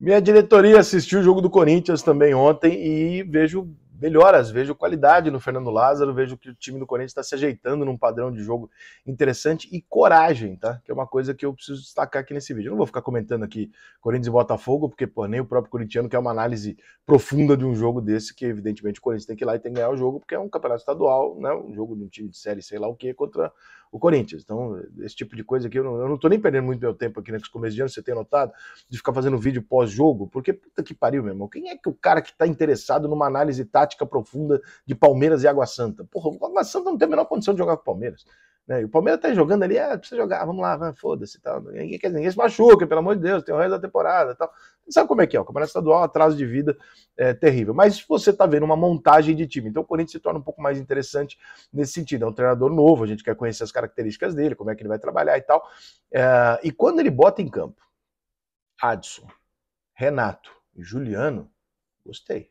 Minha diretoria assistiu o jogo do Corinthians também ontem e vejo melhoras, vejo qualidade no Fernando Lázaro, vejo que o time do Corinthians está se ajeitando num padrão de jogo interessante e coragem, tá? Que é uma coisa que eu preciso destacar aqui nesse vídeo. Eu não vou ficar comentando aqui Corinthians e Botafogo, porque pô, nem o próprio corintiano quer uma análise profunda de um jogo desse, que evidentemente o Corinthians tem que ir lá e tem que ganhar o jogo, porque é um campeonato estadual, né? Um jogo de um time de série, sei lá o quê contra o Corinthians. Então, esse tipo de coisa aqui, eu não, eu não tô nem perdendo muito meu tempo aqui nesse né, começo de ano, você tem notado, de ficar fazendo vídeo pós-jogo, porque puta que pariu, meu irmão. Quem é que o cara que tá interessado numa análise tática profunda de Palmeiras e Água Santa? Porra, o Água Santa não tem a menor condição de jogar com o Palmeiras. Né? E o Palmeiras tá jogando ali, é, precisa jogar, vamos lá, foda-se tal. Ninguém, quer, ninguém se machuca, pelo amor de Deus, tem o resto da temporada tal. Não sabe como é que é? O Campeonato Estadual, atraso de vida é terrível. Mas você tá vendo uma montagem de time, então o Corinthians se torna um pouco mais interessante nesse sentido. É um treinador novo, a gente quer conhecer as características dele, como é que ele vai trabalhar e tal. É, e quando ele bota em campo Adson, Renato e Juliano, gostei.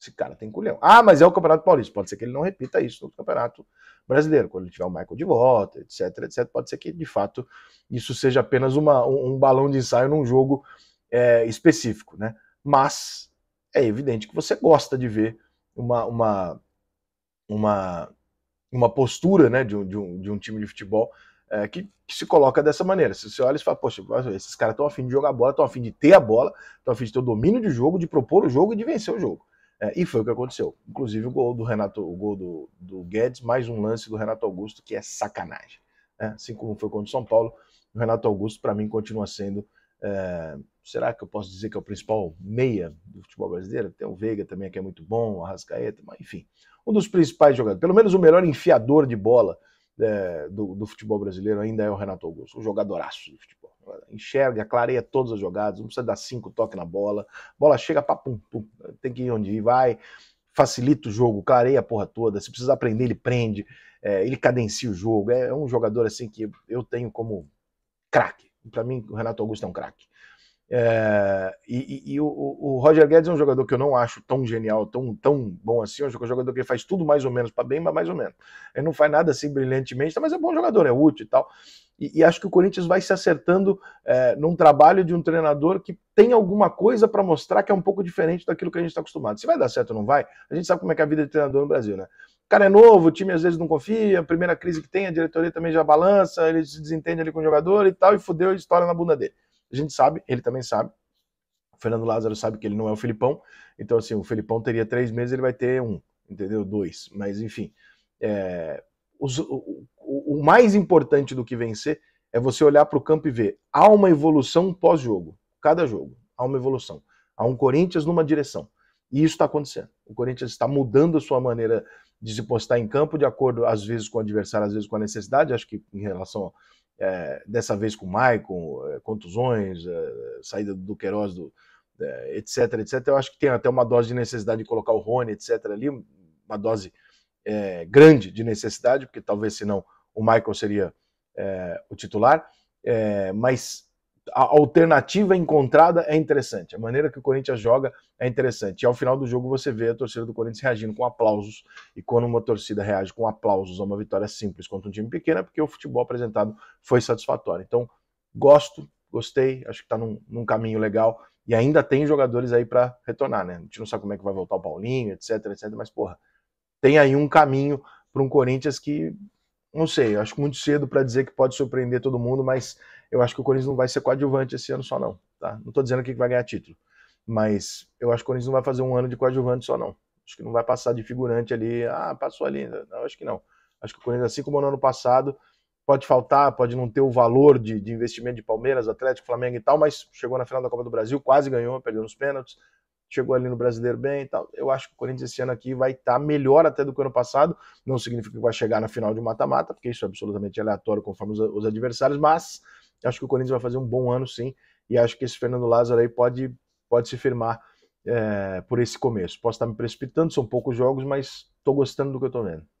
Esse cara tem culhão. Ah, mas é o Campeonato Paulista. Pode ser que ele não repita isso no Campeonato Brasileiro, quando ele tiver o Michael de volta, etc, etc. Pode ser que, de fato, isso seja apenas uma, um, um balão de ensaio num jogo é, específico, né? Mas é evidente que você gosta de ver uma, uma, uma, uma postura né, de, um, de, um, de um time de futebol é, que, que, se coloca dessa maneira. Se você olha e fala, poxa, esses caras estão afim de jogar bola, estão afim de ter a bola, estão afim de ter o domínio de jogo, de propor o jogo e de vencer o jogo. É, e foi o que aconteceu. Inclusive o gol do Renato, o gol do, do Guedes, mais um lance do Renato Augusto, que é sacanagem. É, assim como foi contra o São Paulo, o Renato Augusto, para mim, continua sendo. É, será que eu posso dizer que é o principal meia do futebol brasileiro? Tem o Veiga também, que é muito bom, o Arrascaeta, mas enfim. Um dos principais jogadores, pelo menos o melhor enfiador de bola é, do, do futebol brasileiro ainda é o Renato Augusto, um jogadoraço de futebol enxerga, clareia todas as jogadas, não precisa dar cinco toques na bola, bola chega, papum, pum, tem que ir onde ir, vai, facilita o jogo, clareia a porra toda. Se precisa aprender, ele prende, é, ele cadencia o jogo. É, é, um jogador assim que eu tenho como craque. Para mim, o Renato Augusto é um craque. É, e, e o, o, Roger Guedes é um jogador que eu não acho tão genial, tão, tão bom assim. É um jogador que faz tudo mais ou menos para bem, mas mais ou menos. Ele não faz nada assim brilhantemente, mas é bom jogador, é útil e tal. E, e acho que o Corinthians vai se acertando é, num trabalho de um treinador que tem alguma coisa para mostrar que é um pouco diferente daquilo que a gente está acostumado. Se vai dar certo ou não vai, a gente sabe como é que é a vida de treinador no Brasil, né? O cara é novo, o time às vezes não confia, a primeira crise que tem, a diretoria também já balança, ele se desentende ali com o jogador e tal, e fudeu a história na bunda dele. A gente sabe, ele também sabe. O Fernando Lázaro sabe que ele não é o Filipão. Então, assim, o Filipão teria três meses, ele vai ter um, entendeu? Dois. Mas, enfim. É... Os, o, o, o mais importante do que vencer é você olhar para o campo e ver. Há uma evolução pós-jogo. Cada jogo. Há uma evolução. Há um Corinthians numa direção. E isso está acontecendo. O Corinthians está mudando a sua maneira de se postar em campo, de acordo, às vezes, com o adversário, às vezes com a necessidade. Acho que em relação é, dessa vez com o Maicon, é, contusões, é, saída do Queiroz, do, etc, é, etc. Eu acho que tem até uma dose de necessidade de colocar o Rony, etc, ali, uma dose grande de necessidade, porque talvez senão o Michael seria o titular, mas a alternativa encontrada é interessante. A maneira que o Corinthians joga é interessante. E ao final do jogo você vê a torcida do Corinthians reagindo com aplausos. E quando uma torcida reage com aplausos a uma vitória simples contra um time pequeno, é porque o futebol apresentado foi satisfatório. Então, gosto, gostei, acho que está num, num, caminho legal. E ainda tem jogadores aí para retornar, né? A gente não sabe como é que vai voltar o Paulinho, etc, etc. Mas, porra, tem aí um caminho para um Corinthians que, não sei, acho muito cedo para dizer que pode surpreender todo mundo, mas eu acho que o Corinthians não vai ser coadjuvante esse ano só, não. Tá? Não estou dizendo que vai ganhar título, mas eu acho que o Corinthians não vai fazer um ano de coadjuvante só, não. Acho que não vai passar de figurante ali, ah, passou ali. Não, acho que não. Acho que o Corinthians, assim como no ano passado, pode faltar, pode não ter o valor de, de investimento de Palmeiras, Atlético, Flamengo e tal, mas chegou na final da Copa do Brasil, quase ganhou, perdeu nos pênaltis, chegou ali no Brasileiro bem e tal. Eu acho que o Corinthians esse ano aqui vai estar tá melhor até do que o ano passado. Não significa que vai chegar na final de mata-mata, porque isso é absolutamente aleatório conforme os, os adversários, mas Acho que o Corinthians vai fazer um bom ano, sim, e acho que esse Fernando Lázaro aí pode, pode se firmar é, por esse começo. Posso estar me precipitando, são poucos jogos, mas estou gostando do que eu estou vendo.